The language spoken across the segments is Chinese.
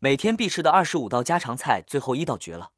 每天必吃的二十五道家常菜，最后一道绝了。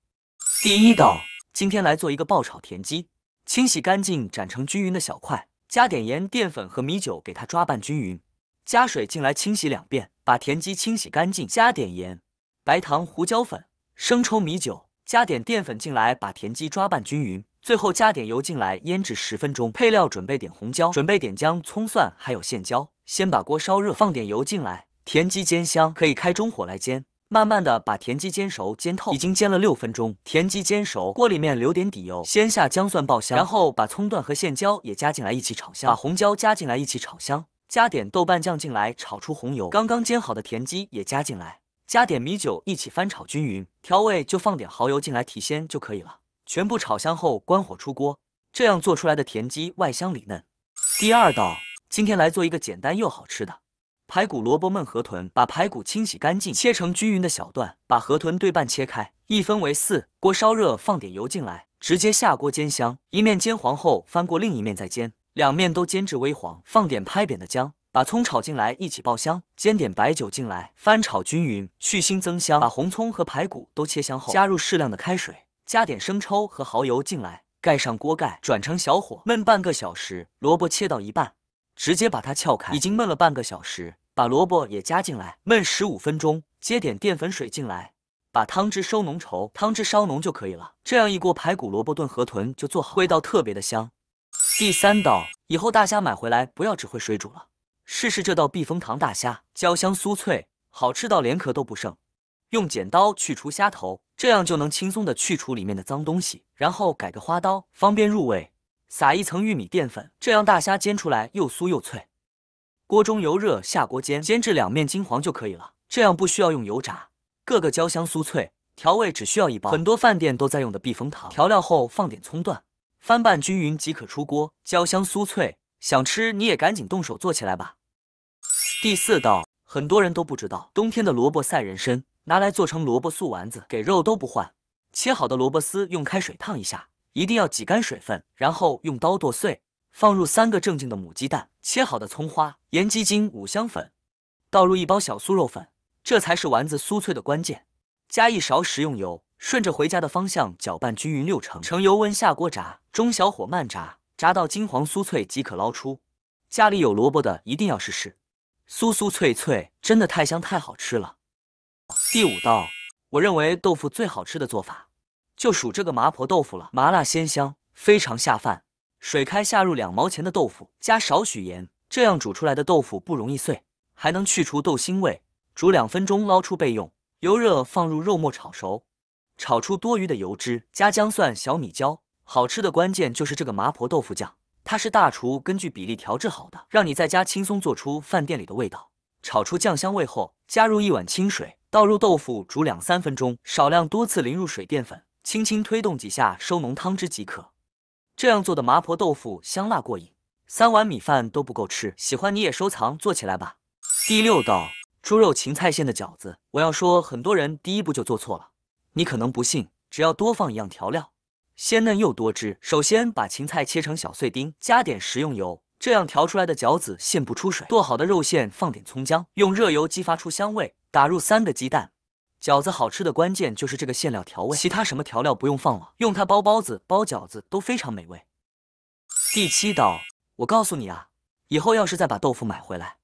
第一道，今天来做一个爆炒田鸡。清洗干净，斩成均匀的小块，加点盐、淀粉和米酒，给它抓拌均匀。加水进来清洗两遍，把田鸡清洗干净。加点盐、白糖、胡椒粉、生抽、米酒，加点淀粉进来，把田鸡抓拌均匀。最后加点油进来腌制十分钟。配料准备点红椒，准备点姜、葱、蒜，还有线椒。先把锅烧热，放点油进来。田鸡煎香，可以开中火来煎，慢慢的把田鸡煎熟煎透。已经煎了六分钟，田鸡煎熟，锅里面留点底油，先下姜蒜爆香，然后把葱段和线椒也加进来一起炒香，把红椒加进来一起炒香，加点豆瓣酱进来炒出红油，刚刚煎好的田鸡也加进来，加点米酒一起翻炒均匀，调味就放点蚝油进来提鲜就可以了。全部炒香后关火出锅，这样做出来的田鸡外香里嫩。第二道，今天来做一个简单又好吃的。排骨萝卜焖河豚，把排骨清洗干净，切成均匀的小段，把河豚对半切开，一分为四。锅烧热，放点油进来，直接下锅煎香，一面煎黄后翻过另一面再煎，两面都煎至微黄，放点拍扁的姜，把葱炒进来一起爆香，煎点白酒进来，翻炒均匀去腥增香。把红葱和排骨都切香后，加入适量的开水，加点生抽和蚝油进来，盖上锅盖，转成小火焖半个小时。萝卜切到一半，直接把它撬开。已经焖了半个小时。把萝卜也加进来，焖十五分钟，接点淀粉水进来，把汤汁收浓稠，汤汁烧浓就可以了。这样一锅排骨萝卜炖河豚就做好，味道特别的香。第三道，以后大虾买回来不要只会水煮了，试试这道避风塘大虾，焦香酥脆，好吃到连壳都不剩。用剪刀去除虾头，这样就能轻松的去除里面的脏东西，然后改个花刀，方便入味，撒一层玉米淀粉，这样大虾煎出来又酥又脆。锅中油热，下锅煎，煎至两面金黄就可以了。这样不需要用油炸，个个焦香酥脆。调味只需要一包，很多饭店都在用的避风塘调料后放点葱段，翻拌均匀即可出锅，焦香酥脆。想吃你也赶紧动手做起来吧。第四道，很多人都不知道，冬天的萝卜赛人参，拿来做成萝卜素丸子，给肉都不换。切好的萝卜丝用开水烫一下，一定要挤干水分，然后用刀剁碎。放入三个正经的母鸡蛋，切好的葱花，盐、鸡精、五香粉，倒入一包小酥肉粉，这才是丸子酥脆的关键。加一勺食用油，顺着回家的方向搅拌均匀六成。成油温下锅炸，中小火慢炸，炸到金黄酥脆即可捞出。家里有萝卜的一定要试试，酥酥脆脆，真的太香太好吃了。第五道，我认为豆腐最好吃的做法，就数这个麻婆豆腐了，麻辣鲜香，非常下饭。水开下入两毛钱的豆腐，加少许盐，这样煮出来的豆腐不容易碎，还能去除豆腥味。煮两分钟，捞出备用。油热放入肉末炒熟，炒出多余的油脂，加姜蒜小米椒。好吃的关键就是这个麻婆豆腐酱，它是大厨根据比例调制好的，让你在家轻松做出饭店里的味道。炒出酱香味后，加入一碗清水，倒入豆腐煮两三分钟，少量多次淋入水淀粉，轻轻推动几下收浓汤汁即可。这样做的麻婆豆腐香辣过瘾，三碗米饭都不够吃。喜欢你也收藏做起来吧。第六道，猪肉芹菜馅的饺子，我要说很多人第一步就做错了。你可能不信，只要多放一样调料，鲜嫩又多汁。首先把芹菜切成小碎丁，加点食用油，这样调出来的饺子馅不出水。剁好的肉馅放点葱姜，用热油激发出香味，打入三个鸡蛋。饺子好吃的关键就是这个馅料调味，其他什么调料不用放了。用它包包子、包饺子都非常美味。第七道，我告诉你啊，以后要是再把豆腐买回来，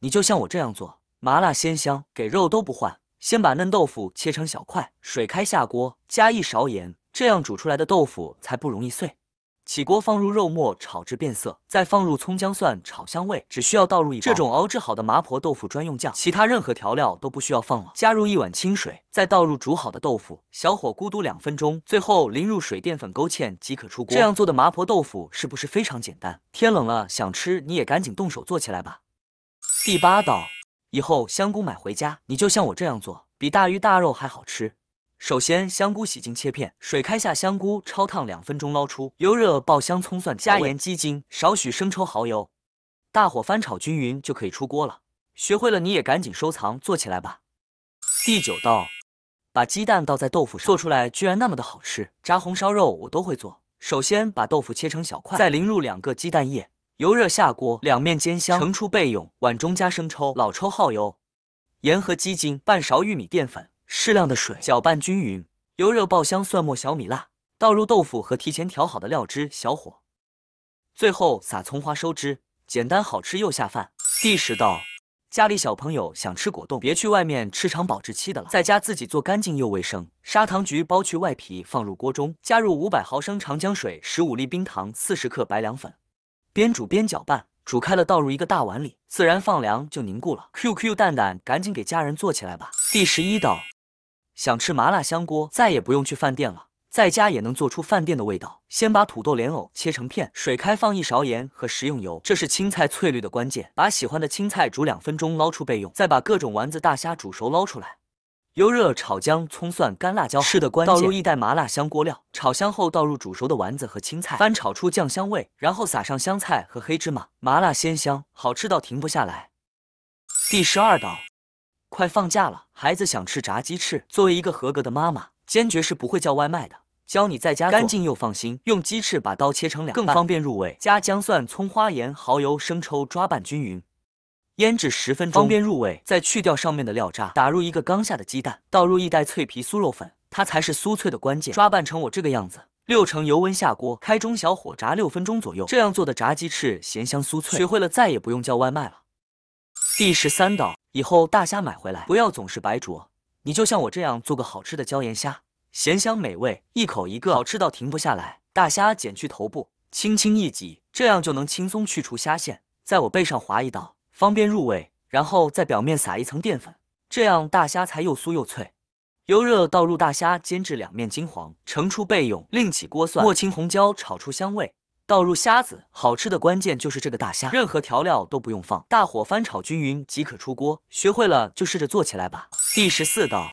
你就像我这样做，麻辣鲜香，给肉都不换。先把嫩豆腐切成小块，水开下锅，加一勺盐，这样煮出来的豆腐才不容易碎。起锅放入肉末炒至变色，再放入葱姜蒜炒香味，只需要倒入一这种熬制好的麻婆豆腐专用酱，其他任何调料都不需要放了。加入一碗清水，再倒入煮好的豆腐，小火咕嘟两分钟，最后淋入水淀粉勾芡即可出锅。这样做的麻婆豆腐是不是非常简单？天冷了想吃你也赶紧动手做起来吧。第八道，以后香菇买回家，你就像我这样做，比大鱼大肉还好吃。首先，香菇洗净切片，水开下香菇焯烫两分钟捞出。油热爆香葱蒜，加盐、鸡精、少许生抽、蚝油，大火翻炒均匀就可以出锅了。学会了你也赶紧收藏做起来吧。第九道，把鸡蛋倒在豆腐上，做出来居然那么的好吃。炸红烧肉我都会做。首先把豆腐切成小块，再淋入两个鸡蛋液。油热下锅，两面煎香，盛出备用。碗中加生抽、老抽、蚝油、盐和鸡精，半勺玉米淀粉。适量的水搅拌均匀，油热爆香蒜末、小米辣，倒入豆腐和提前调好的料汁，小火，最后撒葱花收汁，简单好吃又下饭。第十道，家里小朋友想吃果冻，别去外面吃长保质期的了，在家自己做干净又卫生。砂糖橘剥去外皮放入锅中，加入五百毫升长江水，十五粒冰糖四十克白凉粉，边煮边搅拌，煮开了倒入一个大碗里，自然放凉就凝固了。Q Q 蛋蛋，赶紧给家人做起来吧。第十一道。想吃麻辣香锅，再也不用去饭店了，在家也能做出饭店的味道。先把土豆、莲藕切成片，水开放一勺盐和食用油，这是青菜翠绿的关键。把喜欢的青菜煮两分钟，捞出备用。再把各种丸子、大虾煮熟，捞出来。油热炒姜、葱、蒜、干辣椒，是的关键。倒入一袋麻辣香锅料，炒香后倒入煮熟的丸子和青菜，翻炒出酱香味，然后撒上香菜和黑芝麻，麻辣鲜香，好吃到停不下来。第十二道。快放假了，孩子想吃炸鸡翅。作为一个合格的妈妈，坚决是不会叫外卖的。教你在家干净又放心，用鸡翅把刀切成两半，更方便入味。加姜蒜、葱花、盐、蚝油、生抽抓拌均匀，腌制十分钟，方便入味。再去掉上面的料渣，打入一个刚下的鸡蛋，倒入一袋脆皮酥肉粉，它才是酥脆的关键。抓拌成我这个样子，六成油温下锅，开中小火炸六分钟左右。这样做的炸鸡翅咸香酥脆，学会了再也不用叫外卖了。第十三道。以后大虾买回来，不要总是白灼，你就像我这样做个好吃的椒盐虾，咸香美味，一口一个，好吃到停不下来。大虾剪去头部，轻轻一挤，这样就能轻松去除虾线，在我背上划一道，方便入味，然后在表面撒一层淀粉，这样大虾才又酥又脆。油热倒入大虾，煎至两面金黄，盛出备用。另起锅，蒜、末青红椒炒出香味。倒入虾子，好吃的关键就是这个大虾，任何调料都不用放，大火翻炒均匀即可出锅。学会了就试着做起来吧。第十四道，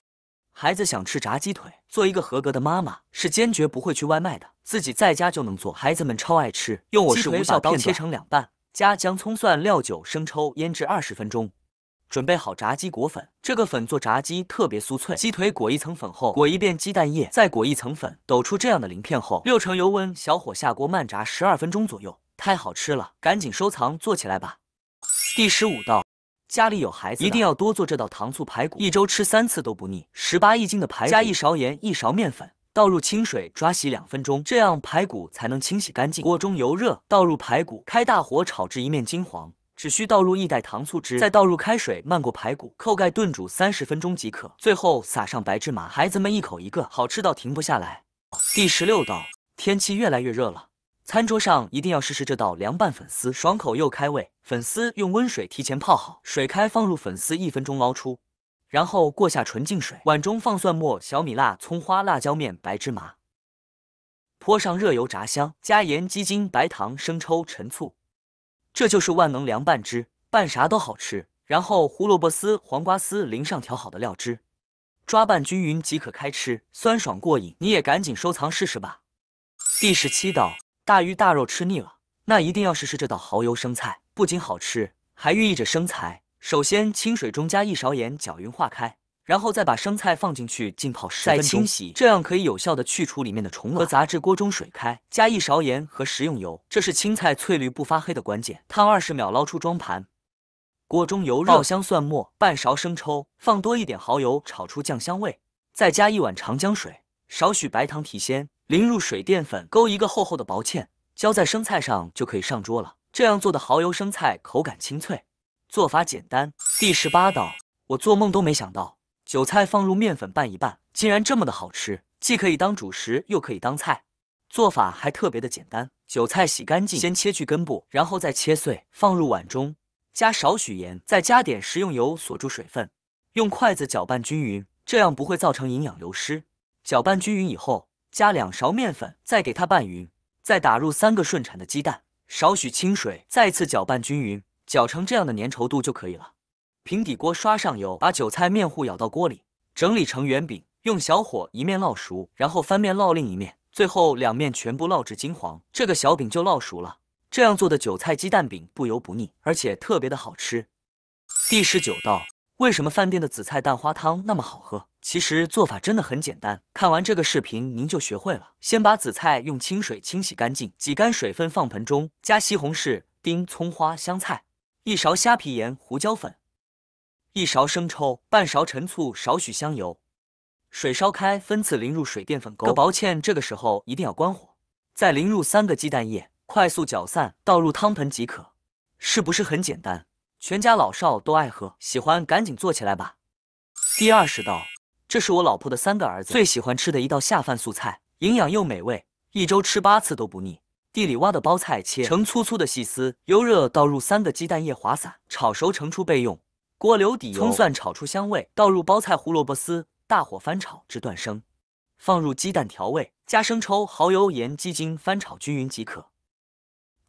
孩子想吃炸鸡腿，做一个合格的妈妈是坚决不会去外卖的，自己在家就能做，孩子们超爱吃。用我是无效刀切成两半，加姜葱蒜、料酒、生抽腌制二十分钟。准备好炸鸡裹粉，这个粉做炸鸡特别酥脆。鸡腿裹一层粉后，裹一遍鸡蛋液，再裹一层粉，抖出这样的鳞片后，六成油温小火下锅慢炸十二分钟左右，太好吃了，赶紧收藏做起来吧。第十五道，家里有孩子一定要多做这道糖醋排骨，一周吃三次都不腻。十八一斤的排骨，加一勺盐，一勺面粉，倒入清水抓洗两分钟，这样排骨才能清洗干净。锅中油热，倒入排骨，开大火炒至一面金黄。只需倒入一袋糖醋汁，再倒入开水漫过排骨，扣盖炖煮三十分钟即可。最后撒上白芝麻，孩子们一口一个，好吃到停不下来。第十六道，天气越来越热了，餐桌上一定要试试这道凉拌粉丝，爽口又开胃。粉丝用温水提前泡好，水开放入粉丝，一分钟捞出，然后过下纯净水。碗中放蒜末、小米辣、葱花、辣椒面、白芝麻，泼上热油炸香，加盐、鸡精、白糖、生抽、陈醋。这就是万能凉拌汁，拌啥都好吃。然后胡萝卜丝、黄瓜丝淋上调好的料汁，抓拌均匀即可开吃，酸爽过瘾。你也赶紧收藏试试吧。第十七道，大鱼大肉吃腻了，那一定要试试这道蚝油生菜，不仅好吃，还寓意着生财。首先，清水中加一勺盐，搅匀化开。然后再把生菜放进去浸泡十分钟，再清洗，这样可以有效的去除里面的虫卵和杂质。锅中水开，加一勺盐和食用油，这是青菜翠绿不发黑的关键。烫二十秒，捞出装盘。锅中油热，爆香蒜末，半勺生抽，放多一点蚝油，炒出酱香味。再加一碗长江水，少许白糖提鲜，淋入水淀粉勾一个厚厚的薄芡，浇在生菜上就可以上桌了。这样做的蚝油生菜口感清脆，做法简单。第十八道，我做梦都没想到。韭菜放入面粉拌一拌，竟然这么的好吃，既可以当主食，又可以当菜，做法还特别的简单。韭菜洗干净，先切去根部，然后再切碎，放入碗中，加少许盐，再加点食用油锁住水分，用筷子搅拌均匀，这样不会造成营养流失。搅拌均匀以后，加两勺面粉，再给它拌匀，再打入三个顺产的鸡蛋，少许清水，再次搅拌均匀，搅成这样的粘稠度就可以了。平底锅刷上油，把韭菜面糊舀到锅里，整理成圆饼，用小火一面烙熟，然后翻面烙另一面，最后两面全部烙至金黄，这个小饼就烙熟了。这样做的韭菜鸡蛋饼不油不腻，而且特别的好吃。第十九道，为什么饭店的紫菜蛋花汤那么好喝？其实做法真的很简单，看完这个视频您就学会了。先把紫菜用清水清洗干净，挤干水分放盆中，加西红柿丁、葱花、香菜，一勺虾皮、盐、胡椒粉。一勺生抽，半勺陈醋，少许香油，水烧开，分次淋入水淀粉勾。薄芡，这个时候一定要关火，再淋入三个鸡蛋液，快速搅散，倒入汤盆即可。是不是很简单？全家老少都爱喝，喜欢赶紧做起来吧。第二十道，这是我老婆的三个儿子最喜欢吃的一道下饭素菜，营养又美味，一周吃八次都不腻。地里挖的包菜切成粗粗的细丝，油热倒入三个鸡蛋液滑散，炒熟盛出备用。锅留底油，葱蒜炒出香味，倒入包菜、胡萝卜丝，大火翻炒至断生，放入鸡蛋调味，加生抽、蚝油、盐、鸡精翻炒均匀即可。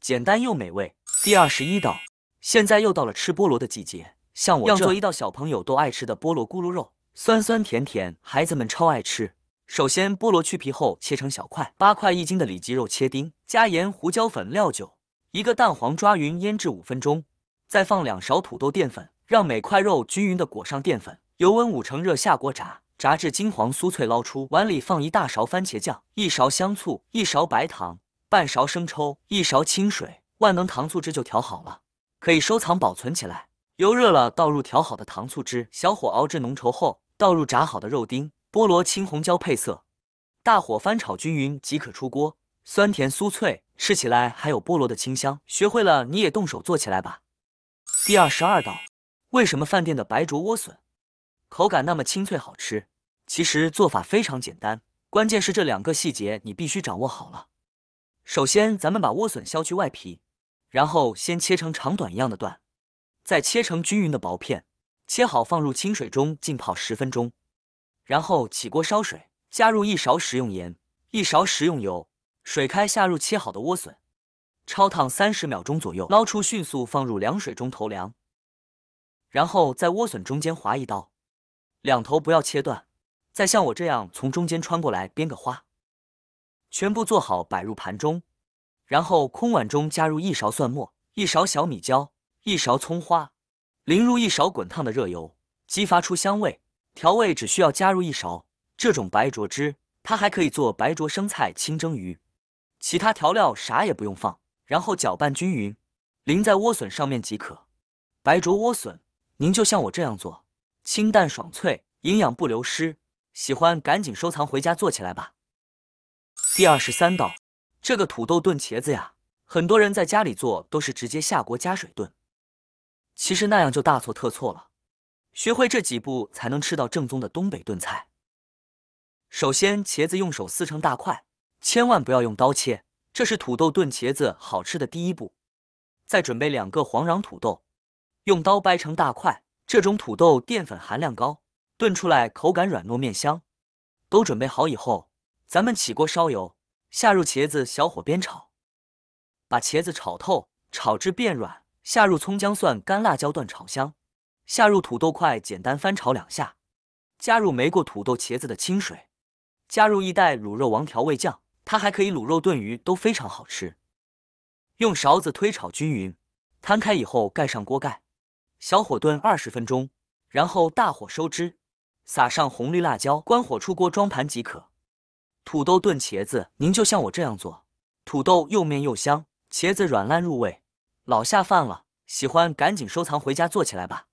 简单又美味。第二十一道，现在又到了吃菠萝的季节，像我这样做一道小朋友都爱吃的菠萝咕噜肉，酸酸甜甜，孩子们超爱吃。首先菠萝去皮后切成小块，八块一斤的里脊肉切丁，加盐、胡椒粉、料酒，一个蛋黄抓匀腌制五分钟，再放两勺土豆淀粉。让每块肉均匀的裹上淀粉，油温五成热下锅炸，炸至金黄酥脆捞出。碗里放一大勺番茄酱，一勺香醋，一勺白糖，半勺生抽，一勺清水，万能糖醋汁就调好了，可以收藏保存起来。油热了倒入调好的糖醋汁，小火熬至浓稠后，倒入炸好的肉丁，菠萝青红椒配色，大火翻炒均匀即可出锅。酸甜酥脆，吃起来还有菠萝的清香。学会了你也动手做起来吧。第二十二道。为什么饭店的白灼莴笋口感那么清脆好吃？其实做法非常简单，关键是这两个细节你必须掌握好了。首先，咱们把莴笋削去外皮，然后先切成长短一样的段，再切成均匀的薄片，切好放入清水中浸泡十分钟。然后起锅烧水，加入一勺食用盐、一勺食用油，水开下入切好的莴笋，焯烫三十秒钟左右，捞出迅速放入凉水中投凉。然后在莴笋中间划一刀，两头不要切断，再像我这样从中间穿过来编个花，全部做好摆入盘中。然后空碗中加入一勺蒜末、一勺小米椒、一勺葱花，淋入一勺滚烫的热油，激发出香味。调味只需要加入一勺这种白灼汁，它还可以做白灼生菜、清蒸鱼，其他调料啥也不用放。然后搅拌均匀，淋在莴笋上面即可。白灼莴笋。您就像我这样做，清淡爽脆，营养不流失。喜欢赶紧收藏回家做起来吧。第二十三道，这个土豆炖茄子呀，很多人在家里做都是直接下锅加水炖，其实那样就大错特错了。学会这几步才能吃到正宗的东北炖菜。首先，茄子用手撕成大块，千万不要用刀切，这是土豆炖茄子好吃的第一步。再准备两个黄瓤土豆。用刀掰成大块，这种土豆淀粉含量高，炖出来口感软糯面香。都准备好以后，咱们起锅烧油，下入茄子小火煸炒，把茄子炒透，炒至变软。下入葱姜蒜、干辣椒段炒香，下入土豆块，简单翻炒两下，加入没过土豆茄子的清水，加入一袋卤肉王调味酱，它还可以卤肉炖鱼都非常好吃。用勺子推炒均匀，摊开以后盖上锅盖。小火炖二十分钟，然后大火收汁，撒上红绿辣椒，关火出锅装盘即可。土豆炖茄子，您就像我这样做，土豆又面又香，茄子软烂入味，老下饭了。喜欢赶紧收藏回家做起来吧。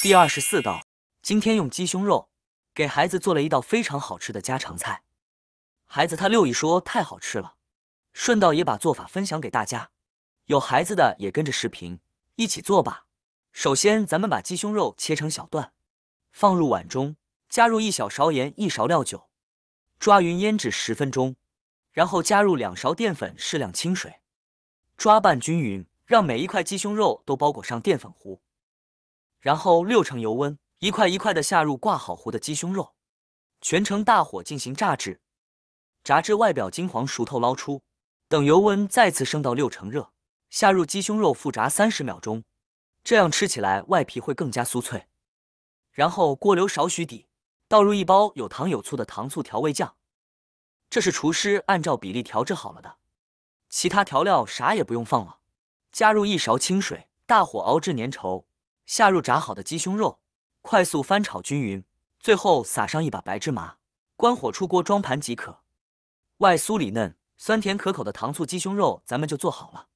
第二十四道，今天用鸡胸肉给孩子做了一道非常好吃的家常菜，孩子他六姨说太好吃了，顺道也把做法分享给大家，有孩子的也跟着视频一起做吧。首先，咱们把鸡胸肉切成小段，放入碗中，加入一小勺盐、一勺料酒，抓匀腌制十分钟。然后加入两勺淀粉、适量清水，抓拌均匀，让每一块鸡胸肉都包裹上淀粉糊。然后六成油温，一块一块的下入挂好糊的鸡胸肉，全程大火进行炸制，炸至外表金黄熟透捞出。等油温再次升到六成热，下入鸡胸肉复炸三十秒钟。这样吃起来外皮会更加酥脆。然后锅留少许底，倒入一包有糖有醋的糖醋调味酱，这是厨师按照比例调制好了的，其他调料啥也不用放了。加入一勺清水，大火熬至粘稠，下入炸好的鸡胸肉，快速翻炒均匀，最后撒上一把白芝麻，关火出锅装盘即可。外酥里嫩、酸甜可口的糖醋鸡胸肉，咱们就做好了。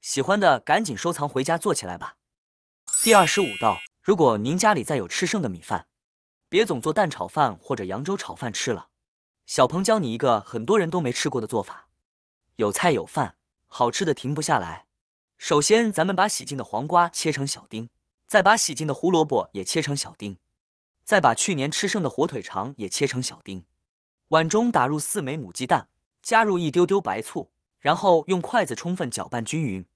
喜欢的赶紧收藏回家做起来吧。第二十五道，如果您家里再有吃剩的米饭，别总做蛋炒饭或者扬州炒饭吃了。小鹏教你一个很多人都没吃过的做法，有菜有饭，好吃的停不下来。首先，咱们把洗净的黄瓜切成小丁，再把洗净的胡萝卜也切成小丁，再把去年吃剩的火腿肠也切成小丁。碗中打入四枚母鸡蛋，加入一丢丢白醋。然后用筷子充分搅拌均匀。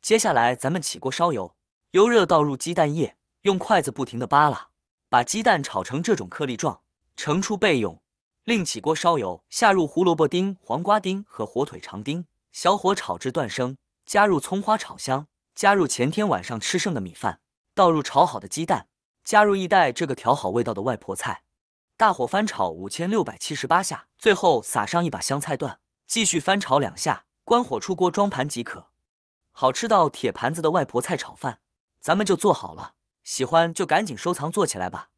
接下来咱们起锅烧油，油热倒入鸡蛋液，用筷子不停的扒拉，把鸡蛋炒成这种颗粒状，盛出备用。另起锅烧油，下入胡萝卜丁、黄瓜丁和火腿肠丁，小火炒至断生，加入葱花炒香，加入前天晚上吃剩的米饭，倒入炒好的鸡蛋，加入一袋这个调好味道的外婆菜，大火翻炒五千六百七十八下，最后撒上一把香菜段。继续翻炒两下，关火出锅装盘即可。好吃到铁盘子的外婆菜炒饭，咱们就做好了。喜欢就赶紧收藏做起来吧。